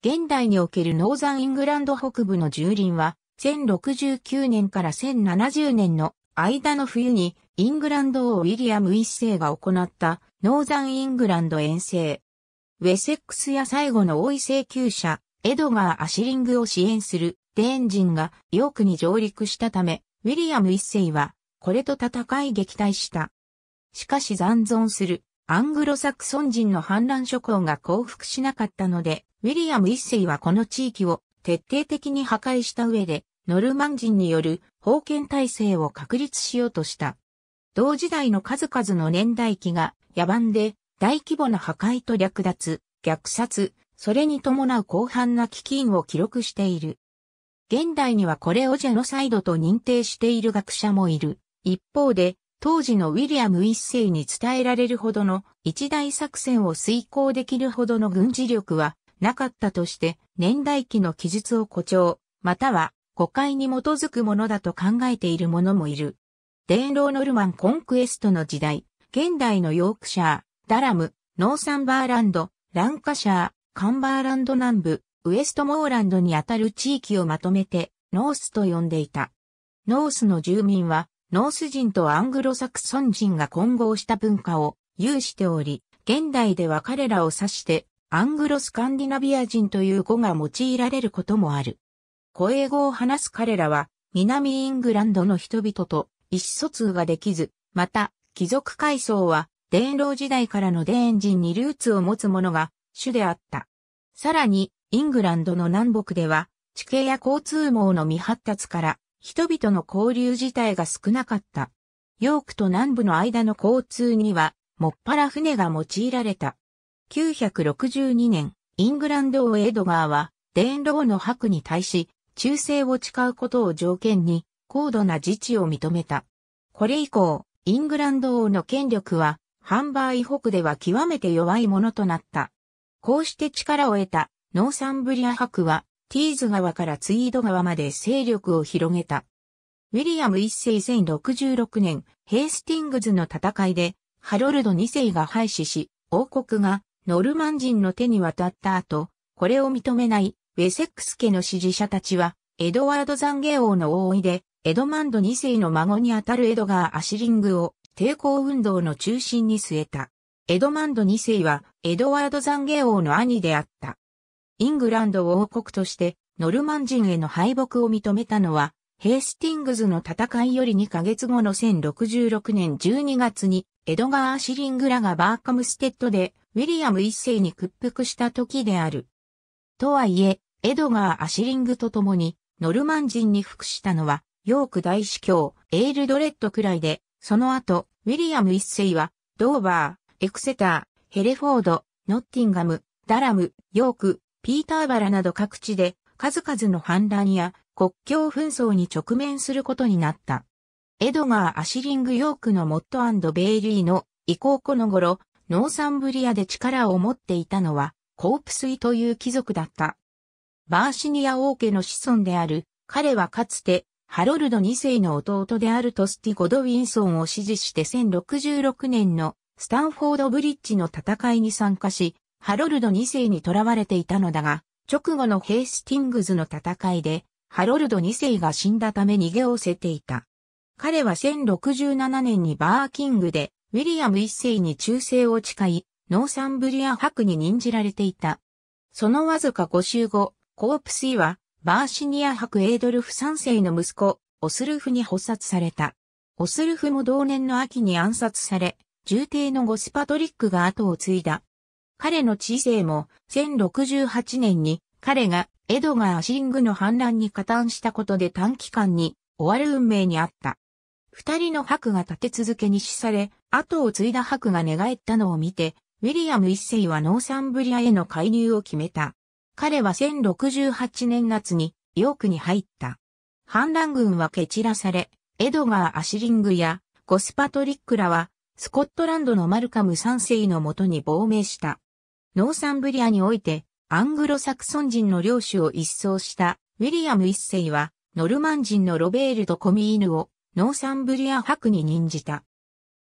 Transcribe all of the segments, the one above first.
現代におけるノーザンイングランド北部の樹林は、1069年から1070年の間の冬に、イングランド王ウィリアム一世が行ったノーザンイングランド遠征。ウェセックスや最後の王位請求者、エドガー・アシリングを支援するデーン人がヨークに上陸したため、ウィリアム一世はこれと戦い撃退した。しかし残存するアングロサクソン人の反乱諸侯が降伏しなかったので、ウィリアム一世はこの地域を徹底的に破壊した上で、ノルマン人による封建体制を確立しようとした。同時代の数々の年代記が野蛮で大規模な破壊と略奪、虐殺、それに伴う広範な基金を記録している。現代にはこれをジェノサイドと認定している学者もいる。一方で、当時のウィリアム一世に伝えられるほどの一大作戦を遂行できるほどの軍事力はなかったとして年代記の記述を誇張、または誤解に基づくものだと考えている者もいる。伝老ノルマンコンクエストの時代、現代のヨークシャー、ダラム、ノーサンバーランド、ランカシャー、カンバーランド南部、ウエストモーランドにあたる地域をまとめて、ノースと呼んでいた。ノースの住民は、ノース人とアングロサクソン人が混合した文化を有しており、現代では彼らを指して、アングロスカンディナビア人という語が用いられることもある。古英語を話す彼らは、南イングランドの人々と意思疎通ができず、また、貴族階層は、デーン時代からのデーン人にルーツを持つ者が主であった。さらに、イングランドの南北では、地形や交通網の未発達から、人々の交流自体が少なかった。ヨークと南部の間の交通には、もっぱら船が用いられた。962年、イングランド王エドガーは、デーンローの白に対し、忠誠を誓うことを条件に、高度な自治を認めた。これ以降、イングランド王の権力は、ハンバーイ北では極めて弱いものとなった。こうして力を得た、ノーサンブリア伯は、ティーズ川からツイード川まで勢力を広げた。ウィリアム一世1066年、ヘイスティングズの戦いで、ハロルド二世が廃止し、王国がノルマン人の手に渡った後、これを認めないウェセックス家の支持者たちは、エドワード懺悔王の王位で、エドマンド二世の孫にあたるエドガー・アシリングを抵抗運動の中心に据えた。エドマンド二世は、エドワード懺悔王の兄であった。イングランド王国としてノルマン人への敗北を認めたのは、ヘイスティングズの戦いより2ヶ月後の1066年12月に、エドガー・シリングらがバーカムステッドで、ウィリアム一世に屈服した時である。とはいえ、エドガー・アシリングと共に、ノルマン人に服したのは、ヨーク大司教、エールドレッドくらいで、その後、ウィリアム一世は、ドーバー、エクセター、ヘレフォード、ノッティンガム、ダラム、ヨーク、ピーターバラなど各地で数々の反乱や国境紛争に直面することになった。エドガー・アシリング・ヨークのモットベイリーの移行後の頃、ノーサンブリアで力を持っていたのは、コープスイという貴族だった。バーシニア王家の子孫である、彼はかつて、ハロルド2世の弟であるトスティ・ゴドウィンソンを支持して1066年のスタンフォード・ブリッジの戦いに参加し、ハロルド2世に囚われていたのだが、直後のヘイスティングズの戦いで、ハロルド2世が死んだため逃げをせていた。彼は1067年にバーキングで、ウィリアム1世に忠誠を誓い、ノーサンブリア伯に任じられていた。そのわずか5週後、コープスイは、バーシニア伯エードルフ3世の息子、オスルフに捕殺された。オスルフも同年の秋に暗殺され、重帝のゴスパトリックが後を継いだ。彼の知性も、1068年に彼がエドガー・シングの反乱に加担したことで短期間に終わる運命にあった。二人の白が立て続けに死され、後を継いだ白が寝返ったのを見て、ウィリアム一世はノーサンブリアへの介入を決めた。彼は1068年夏にヨークに入った。反乱軍は蹴散らされ、エドガー・アシリングやゴスパトリックらはスコットランドのマルカム三世のもとに亡命した。ノーサンブリアにおいて、アングロサクソン人の領主を一掃したウィリアム一世は、ノルマン人のロベールとコミーヌをノーサンブリア伯に任じた。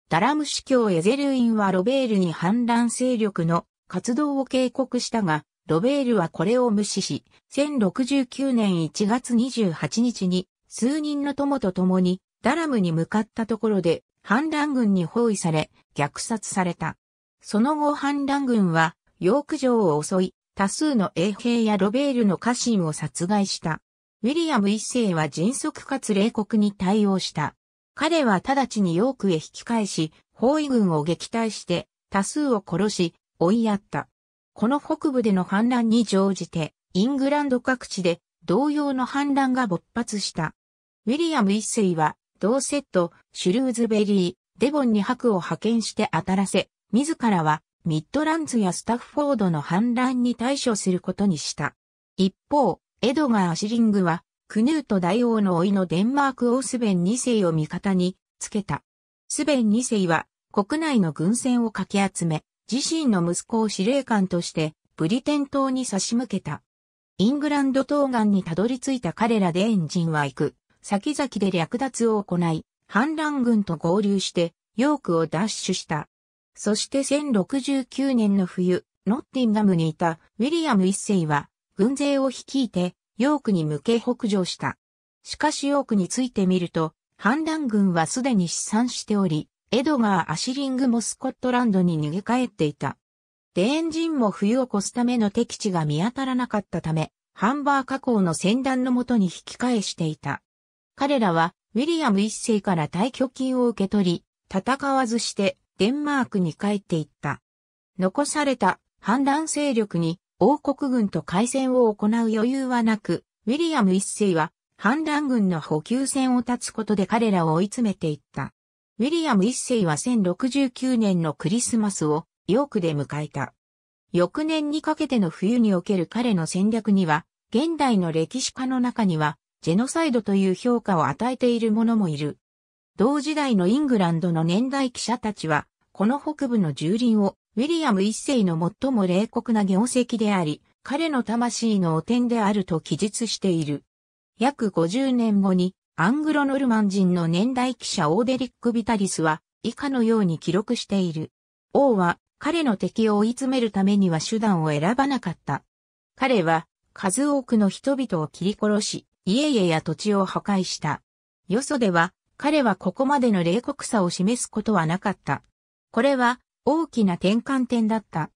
ダラム司教エゼルインはロベールに反乱勢力の活動を警告したが、ロベールはこれを無視し、1069年1月28日に数人の友と共にダラムに向かったところで反乱軍に包囲され、虐殺された。その後反乱軍はヨーク城を襲い、多数の衛兵やロベールの家臣を殺害した。ウィリアム一世は迅速かつ冷酷に対応した。彼は直ちにヨークへ引き返し、包囲軍を撃退して多数を殺し、追いやった。この北部での反乱に乗じて、イングランド各地で同様の反乱が勃発した。ウィリアム一世は、ドーセット、シュルーズベリー、デボンに白を派遣して当たらせ、自らはミッドランズやスタッフォードの反乱に対処することにした。一方、エドガー・シリングは、クヌート大王の甥のデンマーク王スベン2世を味方につけた。スベン2世は国内の軍船をかき集め、自身の息子を司令官としてブリテン島に差し向けた。イングランド東岸にたどり着いた彼らでエンジンは行く。先々で略奪を行い、反乱軍と合流して、ヨークを奪取した。そして1069年の冬、ノッティンガムにいたウィリアム一世は軍勢を率いてヨークに向け北上した。しかしヨークについてみると、反乱軍はすでに試算しており、エドガー・アシリングもスコットランドに逃げ帰っていた。デーン人も冬を越すための敵地が見当たらなかったため、ハンバー河口の船団のもとに引き返していた。彼らは、ウィリアム一世から退去金を受け取り、戦わずしてデンマークに帰っていった。残された反乱勢力に王国軍と海戦を行う余裕はなく、ウィリアム一世は反乱軍の補給線を断つことで彼らを追い詰めていった。ウィリアム一世は1069年のクリスマスをヨークで迎えた。翌年にかけての冬における彼の戦略には、現代の歴史家の中には、ジェノサイドという評価を与えている者もいる。同時代のイングランドの年代記者たちは、この北部の蹂躙を、ウィリアム一世の最も冷酷な業績であり、彼の魂の汚点であると記述している。約50年後に、アングロノルマン人の年代記者オーデリック・ビタリスは、以下のように記録している。王は、彼の敵を追い詰めるためには手段を選ばなかった。彼は、数多くの人々を切り殺し、家々や土地を破壊した。よそでは、彼はここまでの冷酷さを示すことはなかった。これは大きな転換点だった。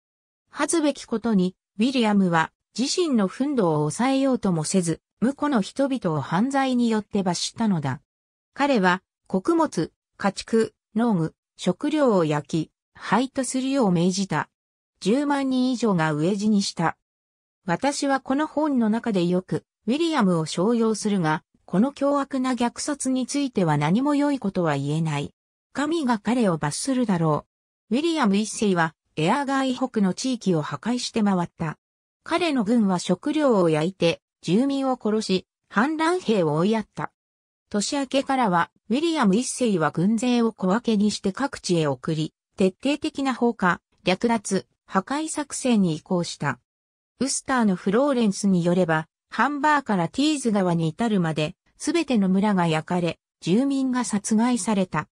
恥ずべきことに、ウィリアムは自身の奮怒を抑えようともせず、無垢の人々を犯罪によって罰したのだ。彼は穀物、家畜、農具、食料を焼き、廃とするよう命じた。10万人以上が飢え死にした。私はこの本の中でよく、ウィリアムを商用するが、この凶悪な虐殺については何も良いことは言えない。神が彼を罰するだろう。ウィリアム一世はエアガイ北の地域を破壊して回った。彼の軍は食料を焼いて、住民を殺し、反乱兵を追いやった。年明けからは、ウィリアム一世は軍勢を小分けにして各地へ送り、徹底的な放火、略奪、破壊作戦に移行した。ウスターのフローレンスによれば、ハンバーからティーズ川に至るまで、すべての村が焼かれ、住民が殺害された。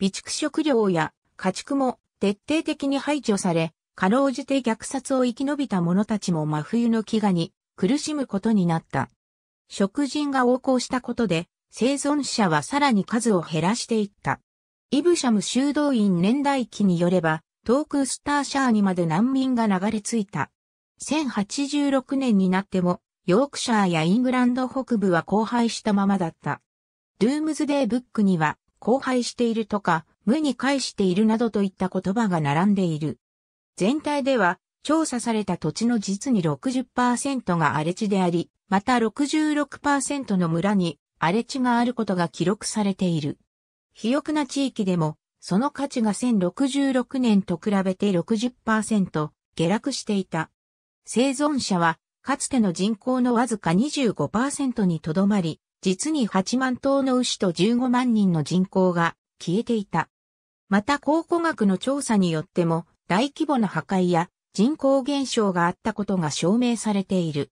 備蓄食料や家畜も徹底的に排除され、かろうじて虐殺を生き延びた者たちも真冬の飢餓に苦しむことになった。食人が横行したことで、生存者はさらに数を減らしていった。イブシャム修道院年代記によれば、トークスターシャーにまで難民が流れ着いた。1086年になっても、ヨークシャーやイングランド北部は荒廃したままだった。ドゥームズデーブックには、荒廃しているとか、無に返しているなどといった言葉が並んでいる。全体では、調査された土地の実に60%が荒れ地であり、また66%の村に荒れ地があることが記録されている。肥沃な地域でも、その価値が1066年と比べて60%下落していた。生存者はかつての人口のわずか25%にとどまり、実に8万頭の牛と15万人の人口が消えていた。また考古学の調査によっても大規模な破壊や人口減少があったことが証明されている。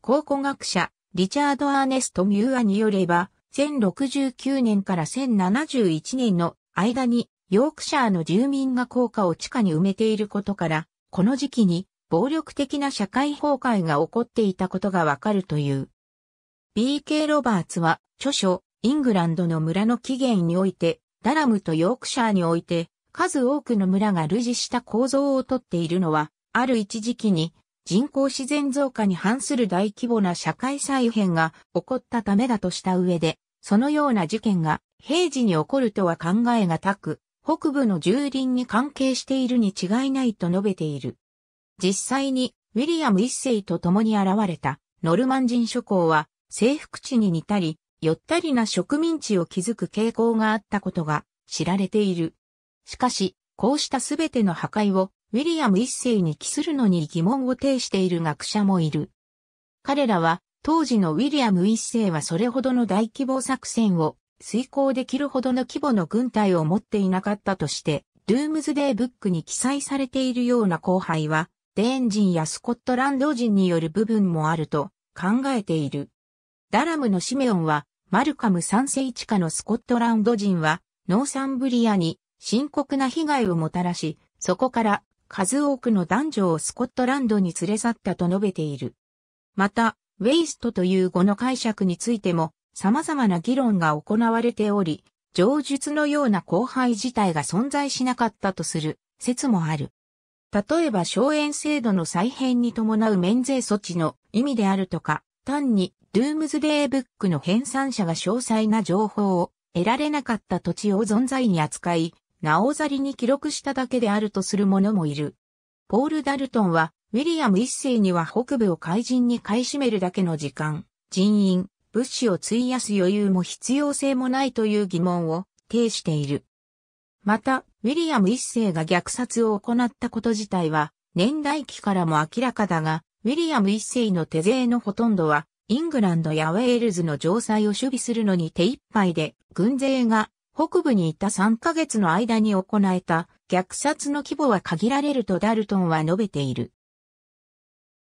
考古学者リチャード・アーネスト・ミューアによれば、1069年から1071年の間にヨークシャーの住民が効果を地下に埋めていることから、この時期に暴力的な社会崩壊が起こっていたことがわかるという。B.K. ロバーツは、著書、イングランドの村の起源において、ダラムとヨークシャーにおいて、数多くの村が類似した構造をとっているのは、ある一時期に人口自然増加に反する大規模な社会再編が起こったためだとした上で、そのような事件が平時に起こるとは考えがたく、北部の住林に関係しているに違いないと述べている。実際にウィリアム一世と共に現れたノルマン人諸侯は征服地に似たり、よったりな植民地を築く傾向があったことが知られている。しかし、こうしたすべての破壊をウィリアム一世に帰するのに疑問を呈している学者もいる。彼らは当時のウィリアム一世はそれほどの大規模作戦を遂行できるほどの規模の軍隊を持っていなかったとして、ルームズデーブックに記載されているような後輩はデーン人やスコットランド人による部分もあると考えている。ダラムのシメオンは、マルカム3世地下のスコットランド人は、ノーサンブリアに深刻な被害をもたらし、そこから数多くの男女をスコットランドに連れ去ったと述べている。また、ウェイストという語の解釈についても様々な議論が行われており、上述のような後輩自体が存在しなかったとする説もある。例えば荘園制度の再編に伴う免税措置の意味であるとか、単にドゥームズデーブックの編纂者が詳細な情報を得られなかった土地を存在に扱い、なおざりに記録しただけであるとする者もいる。ポール・ダルトンは、ウィリアム一世には北部を海人に買い占めるだけの時間、人員、物資を費やす余裕も必要性もないという疑問を呈している。また、ウィリアム一世が虐殺を行ったこと自体は、年代記からも明らかだが、ウィリアム一世の手勢のほとんどは、イングランドやウェールズの城塞を守備するのに手一杯で、軍勢が北部にいた3ヶ月の間に行えた虐殺の規模は限られるとダルトンは述べている。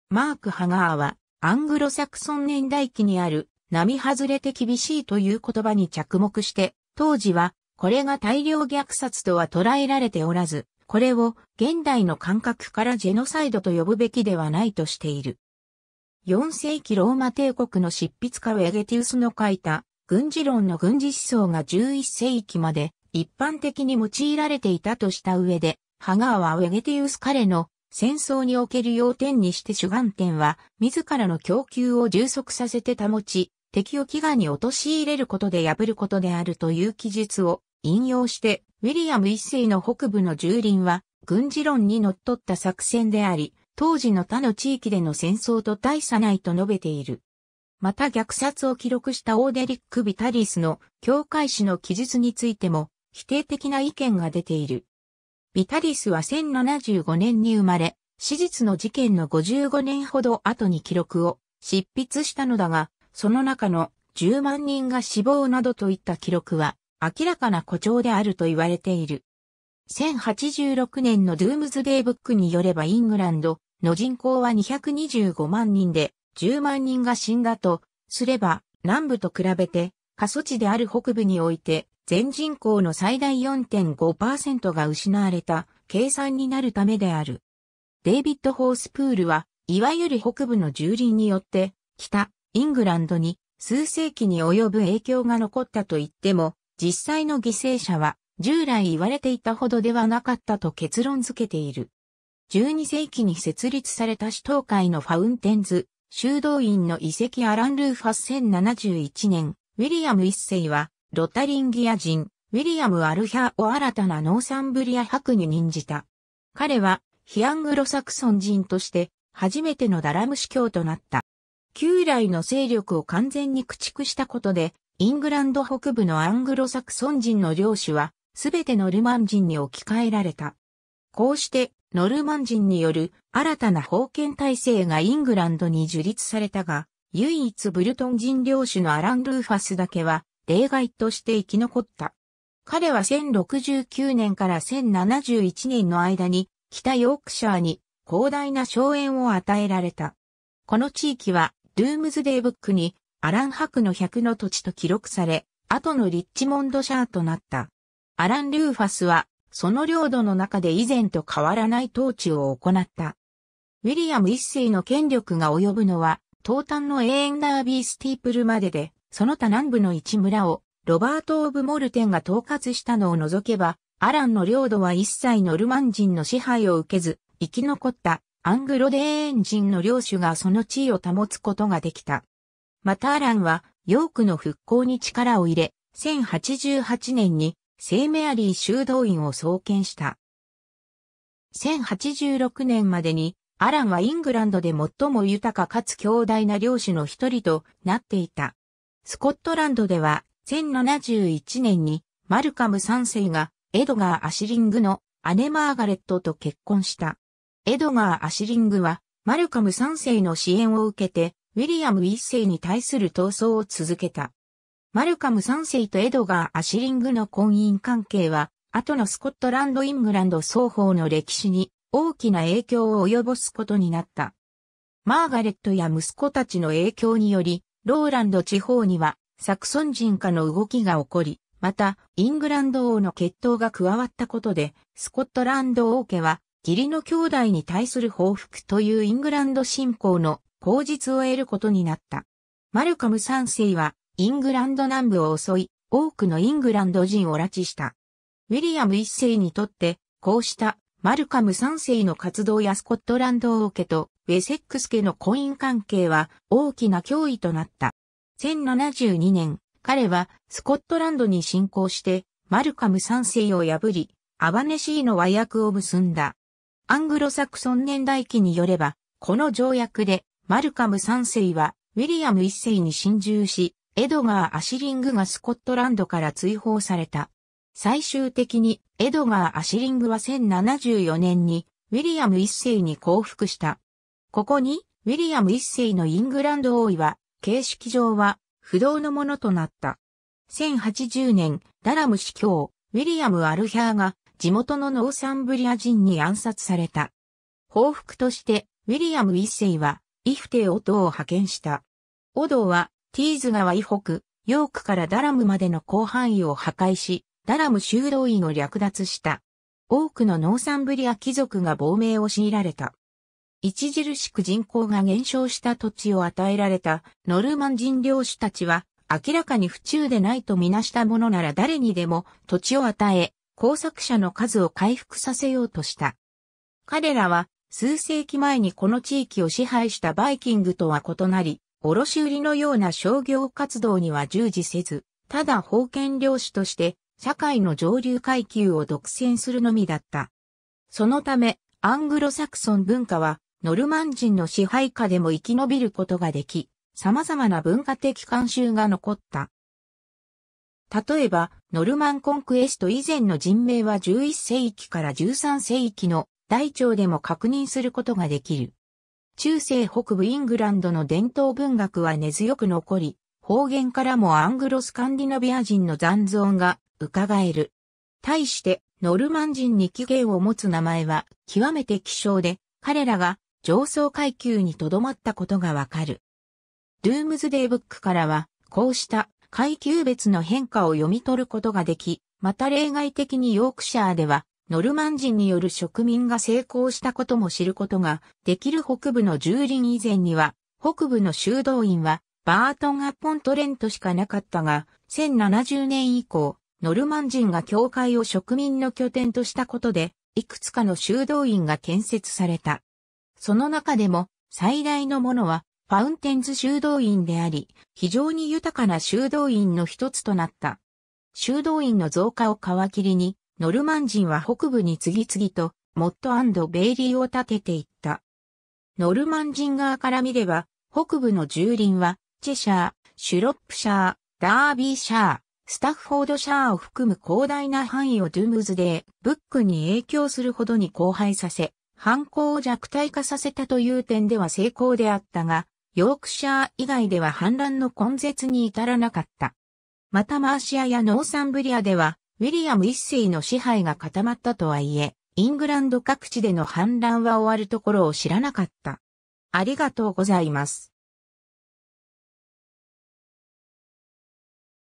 マーク・ハガーは、アングロサクソン年代記にある、並外れて厳しいという言葉に着目して、当時はこれが大量虐殺とは捉えられておらず、これを現代の感覚からジェノサイドと呼ぶべきではないとしている。4世紀ローマ帝国の執筆家ウェゲティウスの書いた軍事論の軍事思想が11世紀まで一般的に用いられていたとした上で、ハガーはウェゲティウス彼の戦争における要点にして主眼点は、自らの供給を充足させて保ち、敵を飢餓に陥れることで破ることであるという記述を引用して、ウィリアム一世の北部の蹂躙は、軍事論に則っった作戦であり、当時の他の地域での戦争と大差ないと述べている。また虐殺を記録したオーデリック・ビタリスの教会史の記述についても否定的な意見が出ている。ビタリスは1075年に生まれ、史実の事件の55年ほど後に記録を執筆したのだが、その中の10万人が死亡などといった記録は明らかな誇張であると言われている。1086年のドゥームズデイブックによればイングランドの人口は225万人で10万人が死んだとすれば南部と比べて過疎地である北部において全人口の最大4.5%が失われた計算になるためである。デイビッド・ホースプールは、いわゆる北部の住林によって、北、イングランドに数世紀に及ぶ影響が残ったと言っても実際の犠牲者は従来言われていたほどではなかったと結論付けている。12世紀に設立された首都会のファウンテンズ、修道院の遺跡アラン・ルーフ8071年、ウィリアム一世は、ロタリンギア人、ウィリアム・アルヒャーを新たなノーサンブリア伯に任じた。彼は、ヒアングロサクソン人として、初めてのダラム司教となった。旧来の勢力を完全に駆逐したことで、イングランド北部のアングロサクソン人の領主は、すべてノルマン人に置き換えられた。こうして、ノルマン人による新たな封建体制がイングランドに樹立されたが、唯一ブルトン人領主のアラン・ルーファスだけは、例外として生き残った。彼は1069年から1071年の間に、北ヨークシャーに広大な荘園を与えられた。この地域は、ドゥームズデーブックにアラン・ハクの100の土地と記録され、後のリッチモンドシャーとなった。アラン・ルーファスは、その領土の中で以前と変わらない統治を行った。ウィリアム一世の権力が及ぶのは、東端のエーンダービースティープルまでで、その他南部の一村を、ロバート・オブ・モルテンが統括したのを除けば、アランの領土は一切ノルマン人の支配を受けず、生き残ったアングロデーン人の領主がその地位を保つことができた。またアランは、ヨークの復興に力を入れ、1088年に聖メアリー修道院を創建した。1086年までに、アランはイングランドで最も豊かかつ強大な領主の一人となっていた。スコットランドでは、1071年にマルカム3世がエドガー・アシリングの姉マーガレットと結婚した。エドガー・アシリングはマルカム3世の支援を受けてウィリアム一世に対する闘争を続けた。マルカム三世とエドガー・アシリングの婚姻関係は、後のスコットランド・イングランド双方の歴史に大きな影響を及ぼすことになった。マーガレットや息子たちの影響により、ローランド地方にはサクソン人化の動きが起こり、また、イングランド王の決闘が加わったことで、スコットランド王家は、義理の兄弟に対する報復というイングランド信仰の口実を得ることになった。マルカム3世はイングランド南部を襲い、多くのイングランド人を拉致した。ウィリアム1世にとって、こうしたマルカム3世の活動やスコットランド王家とウェセックス家の婚姻関係は大きな脅威となった。1072年、彼はスコットランドに侵攻してマルカム3世を破り、アバネシーの和訳を結んだ。アングロサクソン年代記によれば、この条約でマルカム3世は、ウィリアム1世に侵入し、エドガー・アシリングがスコットランドから追放された。最終的に、エドガー・アシリングは1074年に、ウィリアム1世に降伏した。ここに、ウィリアム1世のイングランド王位は、形式上は、不動のものとなった。1080年、ダラム司教、ウィリアム・アルヒャーが、地元のノーサンブリア人に暗殺された。報復として、ウィリアム1世は、イフテオドを派遣した。オドは、ティーズ川以北、ヨークからダラムまでの広範囲を破壊し、ダラム修道院を略奪した。多くのノーサンブリア貴族が亡命を強いられた。著しく人口が減少した土地を与えられたノルマン人領主たちは、明らかに不中でないとみなしたものなら誰にでも土地を与え、工作者の数を回復させようとした。彼らは数世紀前にこの地域を支配したバイキングとは異なり、卸売のような商業活動には従事せず、ただ封建領主として社会の上流階級を独占するのみだった。そのため、アングロサクソン文化はノルマン人の支配下でも生き延びることができ、様々な文化的慣習が残った。例えば、ノルマンコンクエスト以前の人名は11世紀から13世紀の大腸でも確認することができる。中世北部イングランドの伝統文学は根強く残り、方言からもアングロスカンディナビア人の残存が伺える。対して、ノルマン人に起源を持つ名前は極めて希少で、彼らが上層階級に留まったことがわかる。ルームズデイブックからは、こうした階級別の変化を読み取ることができ、また例外的にヨークシャーでは、ノルマン人による植民が成功したことも知ることができる北部の蹂躙以前には、北部の修道院はバートン・アポン・トレントしかなかったが、1070年以降、ノルマン人が教会を植民の拠点としたことで、いくつかの修道院が建設された。その中でも、最大のものは、ファウンテンズ修道院であり、非常に豊かな修道院の一つとなった。修道院の増加を皮切りに、ノルマン人は北部に次々とモットベイリーを建てていった。ノルマン人側から見れば、北部の住林は、チェシャー、シュロップシャー、ダービーシャー、スタッフォードシャーを含む広大な範囲をドゥムズでブックに影響するほどに荒廃させ、犯行を弱体化させたという点では成功であったが、ヨークシャー以外では反乱の根絶に至らなかった。またマーシアやノーサンブリアでは、ウィリアム一世の支配が固まったとはいえ、イングランド各地での反乱は終わるところを知らなかった。ありがとうございます。